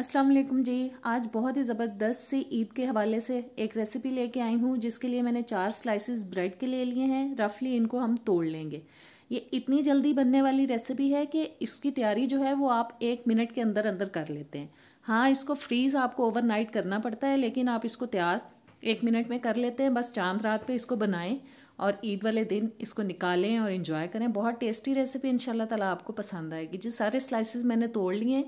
अस्सलाम वालेकुम जी आज बहुत ही ज़बरदस्त सी ईद के हवाले से एक रेसिपी लेके आई हूँ जिसके लिए मैंने चार स्लाइसेस ब्रेड के ले लिए हैं रफली इनको हम तोड़ लेंगे ये इतनी जल्दी बनने वाली रेसिपी है कि इसकी तैयारी जो है वो आप एक मिनट के अंदर अंदर कर लेते हैं हाँ इसको फ्रीज़ आपको ओवरनाइट करना पड़ता है लेकिन आप इसको तैयार एक मिनट में कर लेते हैं बस चांद रात पर इसको बनाएं और ईद वाले दिन इसको निकालें और इन्जॉय करें बहुत टेस्टी रेसिपी इन ताला आपको पसंद आएगी जी सारे स्लाइसिस मैंने तोड़ लिए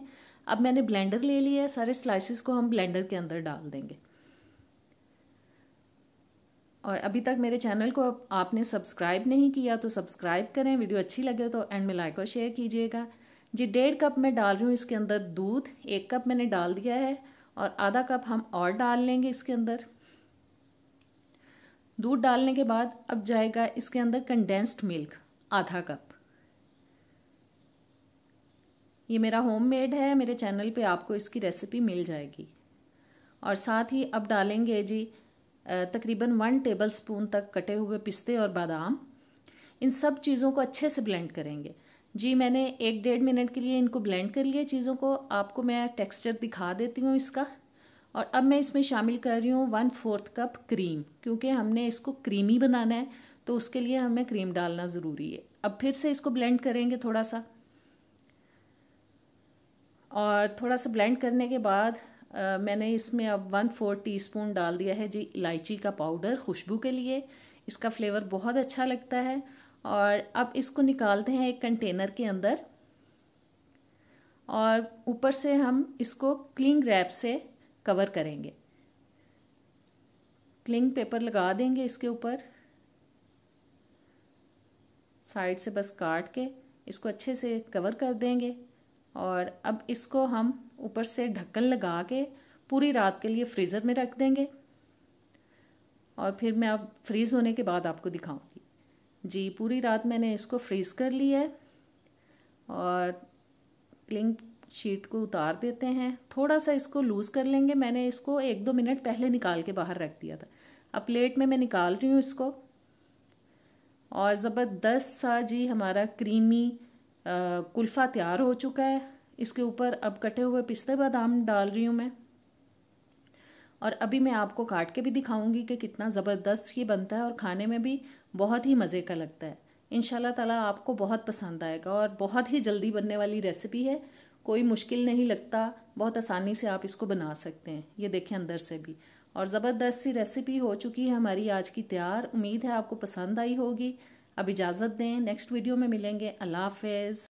अब मैंने ब्लेंडर ले लिया है सारे स्लाइसिस को हम ब्लेंडर के अंदर डाल देंगे और अभी तक मेरे चैनल को आपने सब्सक्राइब नहीं किया तो सब्सक्राइब करें वीडियो अच्छी लगे तो एंड में लाइक और शेयर कीजिएगा जी डेढ़ कप मैं डाल रही हूँ इसके अंदर दूध एक कप मैंने डाल दिया है और आधा कप हम और डाल लेंगे इसके अंदर दूध डालने के बाद अब जाएगा इसके अंदर कंडेंस्ड मिल्क आधा कप ये मेरा होम मेड है मेरे चैनल पे आपको इसकी रेसिपी मिल जाएगी और साथ ही अब डालेंगे जी तकरीबन वन टेबल स्पून तक कटे हुए पिस्ते और बादाम इन सब चीज़ों को अच्छे से ब्लेंड करेंगे जी मैंने एक डेढ़ मिनट के लिए इनको ब्लेंड कर लिया चीज़ों को आपको मैं टेक्सचर दिखा देती हूँ इसका और अब मैं इसमें शामिल कर रही हूँ वन फोर्थ कप क्रीम क्योंकि हमने इसको क्रीमी बनाना है तो उसके लिए हमें क्रीम डालना ज़रूरी है अब फिर से इसको ब्लेंड करेंगे थोड़ा सा और थोड़ा सा ब्लेंड करने के बाद आ, मैंने इसमें अब वन फोर टीस्पून डाल दिया है जी इलायची का पाउडर खुशबू के लिए इसका फ्लेवर बहुत अच्छा लगता है और अब इसको निकालते हैं एक कंटेनर के अंदर और ऊपर से हम इसको क्लिंग रैप से कवर करेंगे क्लिंग पेपर लगा देंगे इसके ऊपर साइड से बस काट के इसको अच्छे से कवर कर देंगे और अब इसको हम ऊपर से ढक्कन लगा के पूरी रात के लिए फ्रीज़र में रख देंगे और फिर मैं अब फ्रीज़ होने के बाद आपको दिखाऊंगी जी पूरी रात मैंने इसको फ्रीज़ कर लिया है और क्लिंग शीट को उतार देते हैं थोड़ा सा इसको लूज़ कर लेंगे मैंने इसको एक दो मिनट पहले निकाल के बाहर रख दिया था अब प्लेट में मैं निकाल रही हूँ इसको और ज़बरदस्त सा जी हमारा क्रीमी कुल्फ़ा तैयार हो चुका है इसके ऊपर अब कटे हुए पिस्ते बादाम डाल रही हूँ मैं और अभी मैं आपको काट के भी दिखाऊंगी कि कितना ज़बरदस्त ये बनता है और खाने में भी बहुत ही मज़े का लगता है इन ताला आपको बहुत पसंद आएगा और बहुत ही जल्दी बनने वाली रेसिपी है कोई मुश्किल नहीं लगता बहुत आसानी से आप इसको बना सकते हैं ये देखें अंदर से भी और ज़बरदस्त सी रेसिपी हो चुकी है हमारी आज की तैयार उम्मीद है आपको पसंद आई होगी अब इजाज़त दें नेक्स्ट वीडियो में मिलेंगे अल्लाह हाफिज़